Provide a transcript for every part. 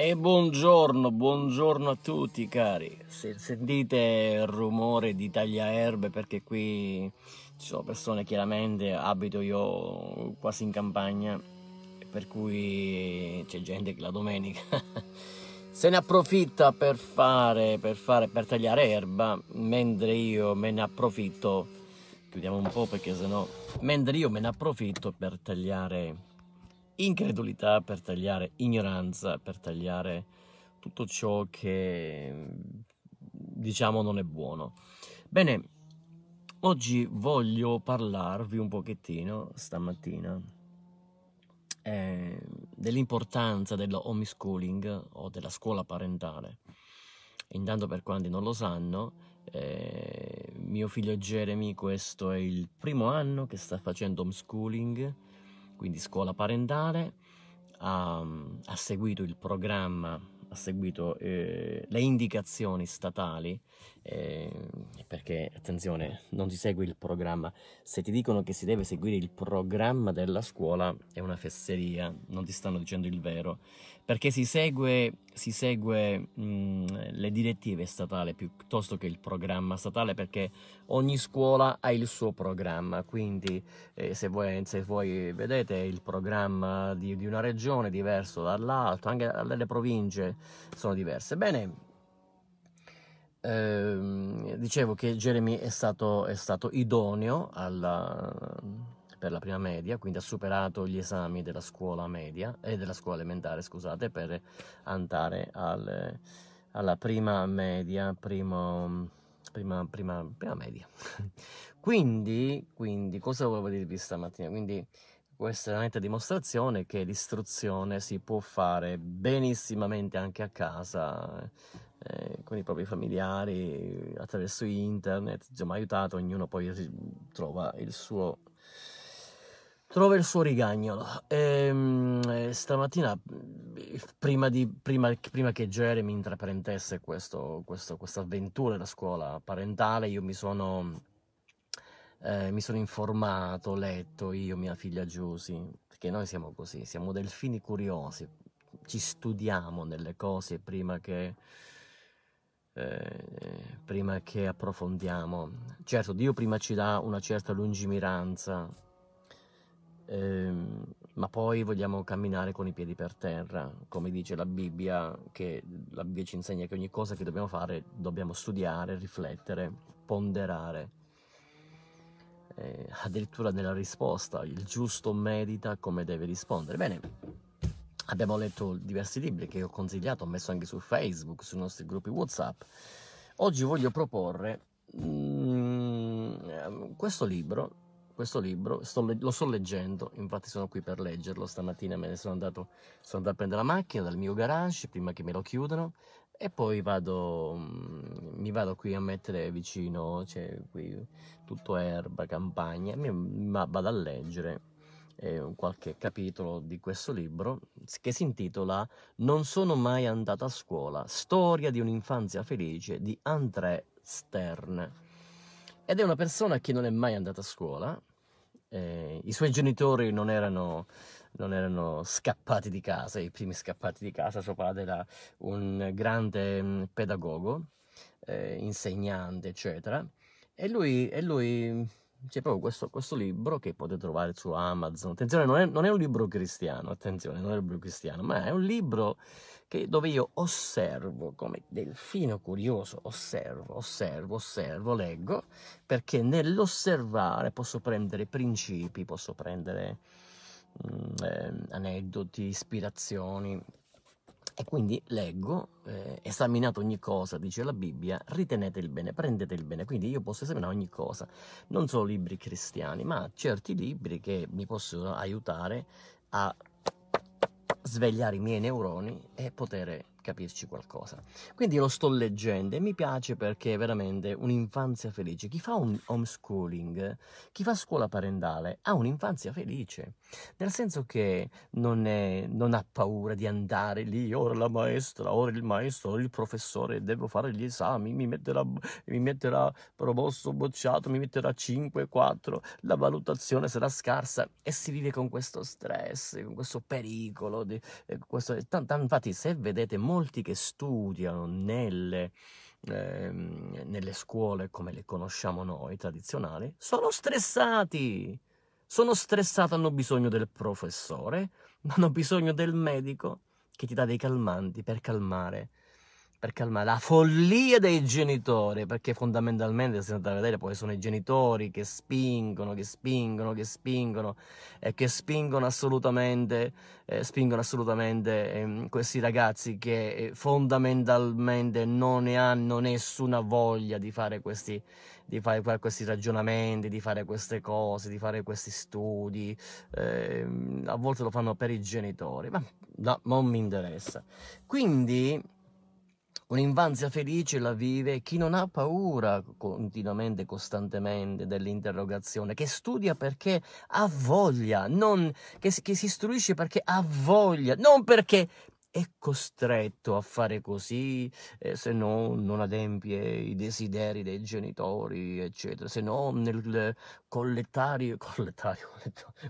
E buongiorno, buongiorno a tutti cari. Se sentite il rumore di tagliaerbe perché qui ci sono persone chiaramente, abito io quasi in campagna, per cui c'è gente che la domenica se ne approfitta per fare, per fare, per tagliare erba, mentre io me ne approfitto, chiudiamo un po' perché sennò, mentre io me ne approfitto per tagliare incredulità, per tagliare ignoranza, per tagliare tutto ciò che diciamo non è buono. Bene, oggi voglio parlarvi un pochettino stamattina eh, dell'importanza dell'homeschooling o della scuola parentale. Intanto per quanti non lo sanno, eh, mio figlio Jeremy questo è il primo anno che sta facendo homeschooling quindi scuola parentale, ha, ha seguito il programma, ha seguito eh, le indicazioni statali eh, perché attenzione, non si segue il programma. Se ti dicono che si deve seguire il programma della scuola è una fesseria, non ti stanno dicendo il vero, perché si segue, si segue mh, mm, le direttive statali piuttosto che il programma statale, perché ogni scuola ha il suo programma, quindi eh, se, voi, se, voi, vedete il programma di, di una regione diverso dall'altro, anche le province sono diverse. Bene, eh, dicevo che Jeremy è stato, è stato idoneo alla, per la prima media, quindi ha superato gli esami della scuola media e eh, della scuola elementare, scusate, per andare al, alla prima media, primo, prima, prima, prima media. quindi, quindi, cosa volevo dirvi stamattina? Quindi, questa è una netta dimostrazione che l'istruzione si può fare benissimamente anche a casa eh, con i propri familiari attraverso internet, insomma aiutato, ognuno poi trova il suo, trova il suo rigagnolo. E, ehm, eh, stamattina, prima, di, prima, prima, che Jeremy intraprendesse questa avventura da scuola parentale, io mi sono, eh, mi sono informato, letto, io, e mia figlia Giusy, perché noi siamo così, siamo delfini curiosi, ci studiamo nelle cose prima che eh, prima che approfondiamo. Certo, Dio prima ci dà una certa lungimiranza, eh, ma poi vogliamo camminare con i piedi per terra, come dice la Bibbia, che la Bibbia ci insegna che ogni cosa che dobbiamo fare dobbiamo studiare, riflettere, ponderare. Eh, addirittura nella risposta, il giusto medita come deve rispondere. Bene, abbiamo letto diversi libri che ho consigliato, ho messo anche su Facebook, sui nostri gruppi WhatsApp. Oggi voglio proporre mm, ehm, questo libro, questo libro sto, lo sto leggendo, infatti sono qui per leggerlo, stamattina me ne sono andato, sono andato a prendere la macchina dal mio garage prima che me lo chiudano e poi vado, mm, mi vado qui a mettere vicino, c'è cioè qui tutto erba, campagna, mi, ma vado a leggere eh, qualche capitolo di questo libro che si intitola Non sono mai andata a scuola, storia di un'infanzia felice di André Stern. Ed è una persona che non è mai andata a scuola, eh, i suoi genitori non erano, non erano, scappati di casa, i primi scappati di casa, suo padre era un grande mm, pedagogo, eh, insegnante, eccetera, e lui, e lui c'è proprio questo, questo, libro che potete trovare su Amazon. Attenzione, non è, non è, un libro cristiano, attenzione, non è un libro cristiano, ma è un libro che, dove io osservo, come delfino curioso, osservo, osservo, osservo, leggo, perché nell'osservare posso prendere principi, posso prendere mh, mm, eh, aneddoti, ispirazioni, e quindi leggo, eh, esaminate ogni cosa, dice la Bibbia, ritenete il bene, prendete il bene. Quindi io posso esaminare ogni cosa, non solo libri cristiani, ma certi libri che mi possono aiutare a svegliare i miei neuroni e poter capirci qualcosa. Quindi lo sto leggendo e mi piace perché è veramente un'infanzia felice. Chi fa un homeschooling, chi fa scuola parentale, ha un'infanzia felice, nel senso che non, è, non ha paura di andare lì, ora la maestra, ora il maestro, ora il professore, devo fare gli esami, mi metterà, mi metterà promosso, bocciato, mi metterà 5, 4, la valutazione sarà scarsa e si vive con questo stress, con questo pericolo. Di, eh, questo, t- t- infatti se vedete molto molti che studiano nelle, eh, nelle scuole come le conosciamo noi, tradizionali, sono stressati. Sono stressati, hanno bisogno del professore, hanno bisogno del medico che ti dà dei calmanti per calmare per calmare la follia dei genitori, perché fondamentalmente se andate a vedere poi sono i genitori che spingono, che spingono, che spingono e che spingono assolutamente, eh, spingono assolutamente eh, questi ragazzi che eh, fondamentalmente non ne hanno nessuna voglia di fare, questi, di fare questi ragionamenti, di fare queste cose, di fare questi studi, ehm, a volte lo fanno per i genitori, ma no, non mi interessa. Quindi Un'infanzia felice la vive chi non ha paura continuamente, costantemente dell'interrogazione, che studia perché ha voglia, non, che, che si istruisce perché ha voglia, non perché è costretto a fare così, eh, se no non adempie i desideri dei genitori, eccetera, se no nel collettario, collettario,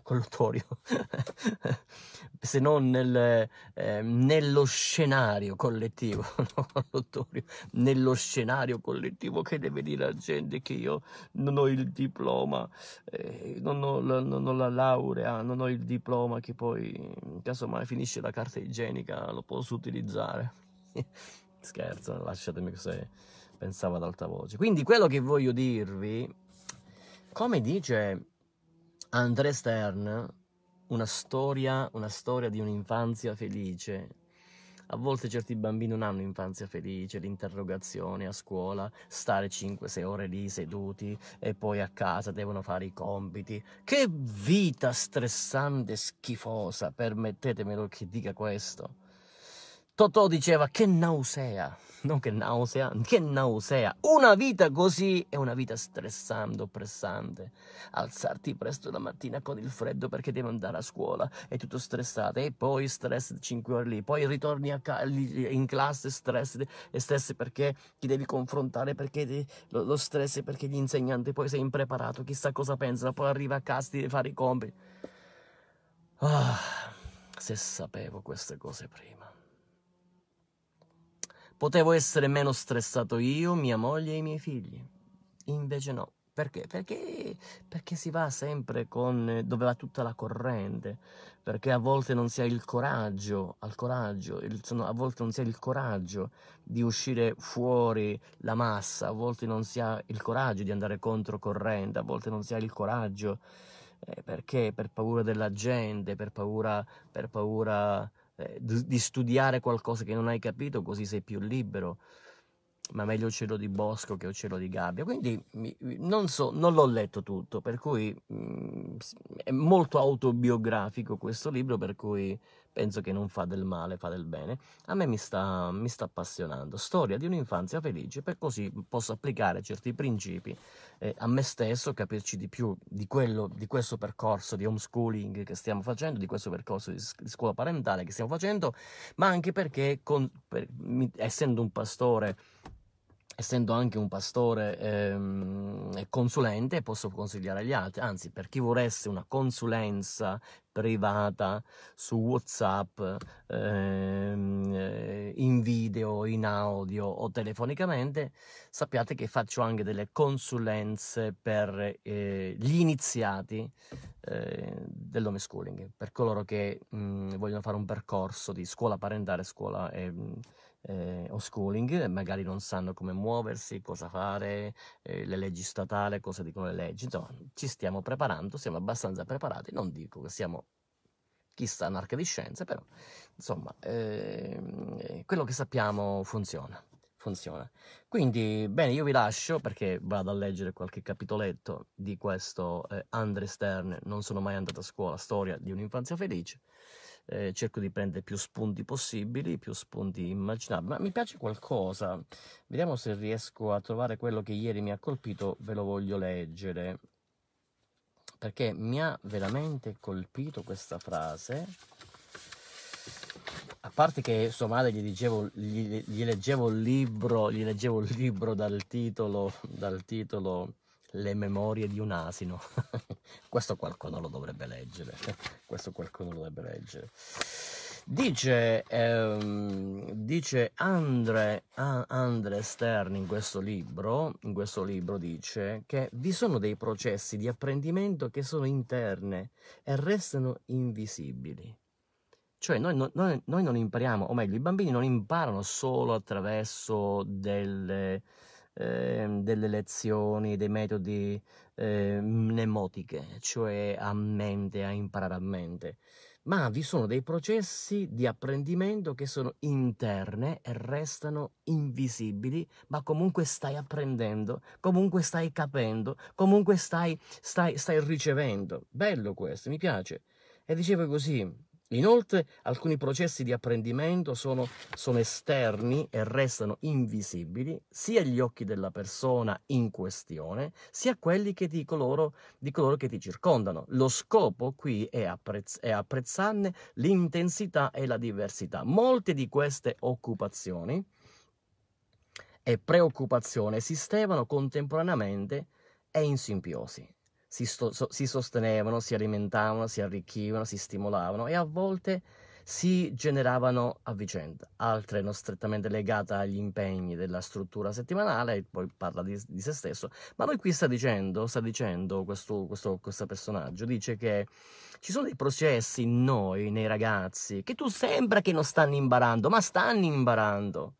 collettorio, se no nel, eh, nello scenario collettivo, no, nello scenario collettivo che deve dire la gente che io non ho il diploma, eh, non, ho la, non ho la laurea, non ho il diploma che poi casomai finisce la carta igienica lo posso utilizzare. Scherzo, lasciatemi se pensavo ad alta voce. Quindi quello che voglio dirvi, come dice André Stern, una storia, una storia di un'infanzia felice. A volte certi bambini non hanno infanzia felice, l'interrogazione a scuola, stare 5-6 ore lì seduti e poi a casa devono fare i compiti. Che vita stressante e schifosa, permettetemelo che dica questo. Totò diceva che nausea, non che nausea, che nausea. Una vita così è una vita stressante, oppressante. Alzarti presto la mattina con il freddo perché devi andare a scuola, è tutto stressato e poi stress 5 ore lì, poi ritorni ca- in classe stress e stress perché ti devi confrontare, perché ti, lo, lo stress è perché gli insegnanti poi sei impreparato, chissà cosa pensano, poi arriva a casa devi fare i compiti. Ah, se sapevo queste cose prima. Potevo essere meno stressato io, mia moglie e i miei figli. Invece no. Perché? Perché, perché si va sempre con dove va tutta la corrente, perché a volte non si ha il coraggio, al coraggio il, sono, a volte non si ha il coraggio di uscire fuori la massa, a volte non si ha il coraggio di andare contro corrente, a volte non si ha il coraggio eh, perché per paura della gente, per paura, per paura eh, di studiare qualcosa che non hai capito, così sei più libero. Ma meglio cielo di bosco che cielo di gabbia. Quindi non so, non l'ho letto tutto, per cui mh, mm, è molto autobiografico questo libro, per cui penso che non fa del male, fa del bene. A me mi sta, mi sta appassionando. Storia di un'infanzia felice, per così posso applicare certi principi eh, a me stesso, capirci di più di, quello, di questo percorso di homeschooling che stiamo facendo, di questo percorso di, scu- di scuola parentale che stiamo facendo, ma anche perché, con, per, mi, essendo un pastore essendo anche un pastore ehm, consulente, posso consigliare agli altri. Anzi, per chi voresse una consulenza privata su WhatsApp, ehm, eh, in video, in audio o telefonicamente, sappiate che faccio anche delle consulenze per eh, gli iniziati eh, dell'homeschooling, per coloro che mh, mm, vogliono fare un percorso di scuola parentale, scuola... Eh, eh, o schooling, eh, magari non sanno come muoversi, cosa fare, eh, le leggi statali, cosa dicono le leggi, insomma ci stiamo preparando, siamo abbastanza preparati, non dico che siamo chissà un'arca di scienze, però insomma eh, quello che sappiamo funziona. Funziona. Quindi, bene, io vi lascio perché vado a leggere qualche capitoletto di questo eh, Andre Stern, Non sono mai andato a scuola, storia di un'infanzia felice eh, cerco di prendere più spunti possibili, più spunti immaginabili, ma mi piace qualcosa. Vediamo se riesco a trovare quello che ieri mi ha colpito, ve lo voglio leggere, perché mi ha veramente colpito questa frase. A parte che sua madre gli, dicevo, gli, gli leggevo il libro, gli leggevo il libro dal titolo, dal titolo le memorie di un asino. Questo qualcuno lo dovrebbe leggere. Questo qualcuno lo dovrebbe leggere. Dice, ehm, dice Andre, ah, Andre Stern in questo, libro, in questo libro, dice che vi sono dei processi di apprendimento che sono interne e restano invisibili. Cioè noi, noi, noi non impariamo, o meglio, i bambini non imparano solo attraverso delle, Ehm, delle lezioni, dei metodi eh, mnemotiche, cioè a mente, a imparare a mente, ma vi sono dei processi di apprendimento che sono interne e restano invisibili, ma comunque stai apprendendo, comunque stai capendo, comunque stai, stai, stai ricevendo. Bello questo, mi piace. E dicevo così, Inoltre alcuni processi di apprendimento sono, sono, esterni e restano invisibili sia agli occhi della persona in questione, sia a quelli di coloro, di, coloro, che ti circondano. Lo scopo qui è, apprezz- è apprezzarne l'intensità e la diversità. Molte di queste occupazioni e preoccupazioni esistevano contemporaneamente e in simbiosi si, sto, so, si sostenevano, si alimentavano, si arricchivano, si stimolavano e a volte si generavano a vicenda, altre non strettamente legate agli impegni della struttura settimanale, e poi parla di, di, se stesso. Ma lui qui sta dicendo, sta dicendo questo, questo, questo personaggio, dice che ci sono dei processi in noi, nei ragazzi, che tu sembra che non stanno imbarando, ma stanno imbarando.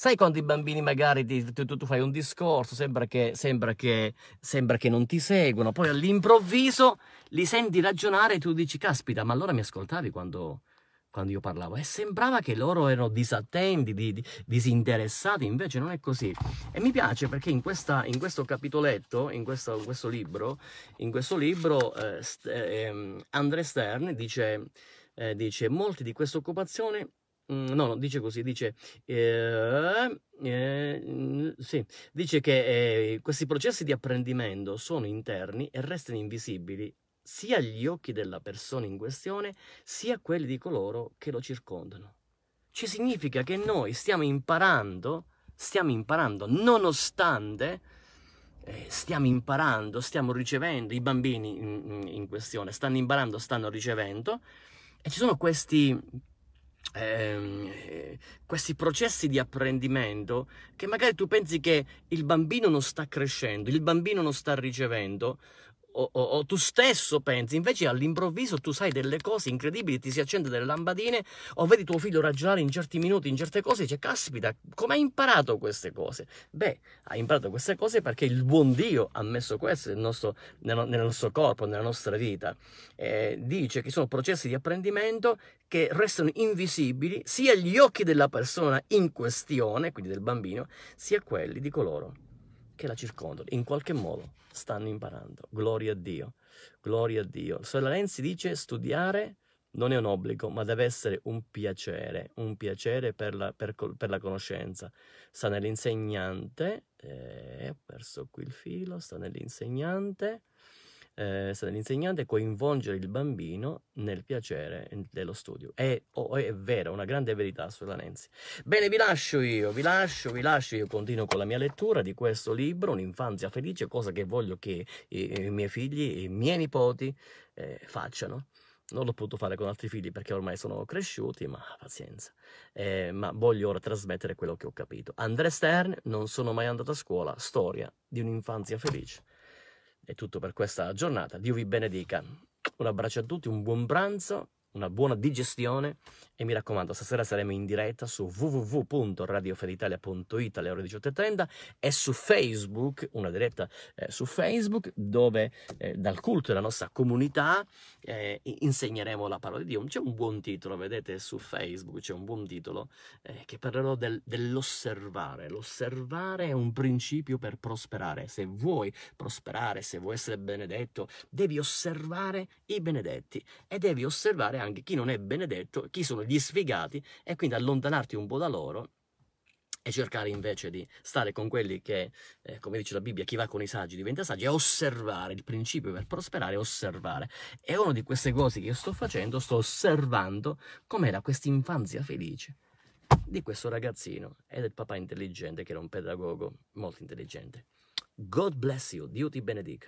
Sai quando i bambini magari ti, tu, tu, fai un discorso, sembra che, sembra, che, sembra che non ti seguono, poi all'improvviso li senti ragionare e tu dici, caspita, ma allora mi ascoltavi quando, quando io parlavo e sembrava che loro erano disattenti, di, di, disinteressati, invece non è così. E mi piace perché in, questa, in questo capitoletto, in questo, in questo, libro, in questo libro eh, st- eh, ehm, André Stern dice, eh, dice molte di questa occupazione Mhmm, no, no, dice così, dice, eh, eh, sì, dice che eh, questi processi di apprendimento sono interni e restano invisibili sia agli occhi della persona in questione, sia a quelli di coloro che lo circondano. Ci significa che noi stiamo imparando, stiamo imparando, nonostante eh, stiamo imparando, stiamo ricevendo, i bambini in, in questione stanno imparando, stanno ricevendo, e ci sono questi Ehm, eh, questi processi di apprendimento che magari tu pensi che il bambino non sta crescendo, il bambino non sta ricevendo, o, o, o, tu stesso pensi, invece all'improvviso tu sai delle cose incredibili, ti si accende delle lampadine o vedi tuo figlio ragionare in certi minuti, in certe cose, e dice, caspita, come hai imparato queste cose? Beh, hai imparato queste cose perché il buon Dio ha messo questo nel nostro, nel, nel nostro corpo, nella nostra vita. Eh, dice che sono processi di apprendimento che restano invisibili sia agli occhi della persona in questione, quindi del bambino, sia a quelli di coloro che la circondano. In qualche modo stanno imparando. Gloria a Dio, gloria a Dio. Sorella Lenzi dice studiare non è un obbligo, ma deve essere un piacere, un piacere per la, per, per la conoscenza. Sta nell'insegnante, eh, ho perso qui il filo, sta nell'insegnante, eh, l'insegnante coinvolgere il bambino nel piacere dello studio. È, oh, è vera, una grande verità sulla Nancy. Bene, vi lascio io, vi lascio, vi lascio, io continuo con la mia lettura di questo libro, Un'infanzia felice, cosa che voglio che i, eh, eh, i miei figli, i miei nipoti eh, facciano. Non l'ho potuto fare con altri figli perché ormai sono cresciuti, ma pazienza. Eh, ma voglio ora trasmettere quello che ho capito. André Stern, non sono mai andato a scuola, storia di un'infanzia felice. È tutto per questa giornata. Dio vi benedica. Un abbraccio a tutti, un buon pranzo una buona digestione e mi raccomando, stasera saremo in diretta su www.radiofeditalia.it alle ore 18.30 e su Facebook, una diretta eh, su Facebook dove eh, dal culto della nostra comunità eh, insegneremo la parola di Dio. C'è un buon titolo, vedete su Facebook c'è un buon titolo eh, che parlerò del, dell'osservare. L'osservare è un principio per prosperare. Se vuoi prosperare, se vuoi essere benedetto, devi osservare i benedetti e devi osservare anche anche chi non è benedetto, chi sono gli sfigati, e quindi allontanarti un po' da loro e cercare invece di stare con quelli che, eh, come dice la Bibbia, chi va con i saggi diventa saggi, e osservare, il principio per prosperare è osservare. E una di queste cose che io sto facendo, sto osservando com'era questa infanzia felice di questo ragazzino e del papà intelligente che era un pedagogo molto intelligente. God bless you, Dio ti benedica.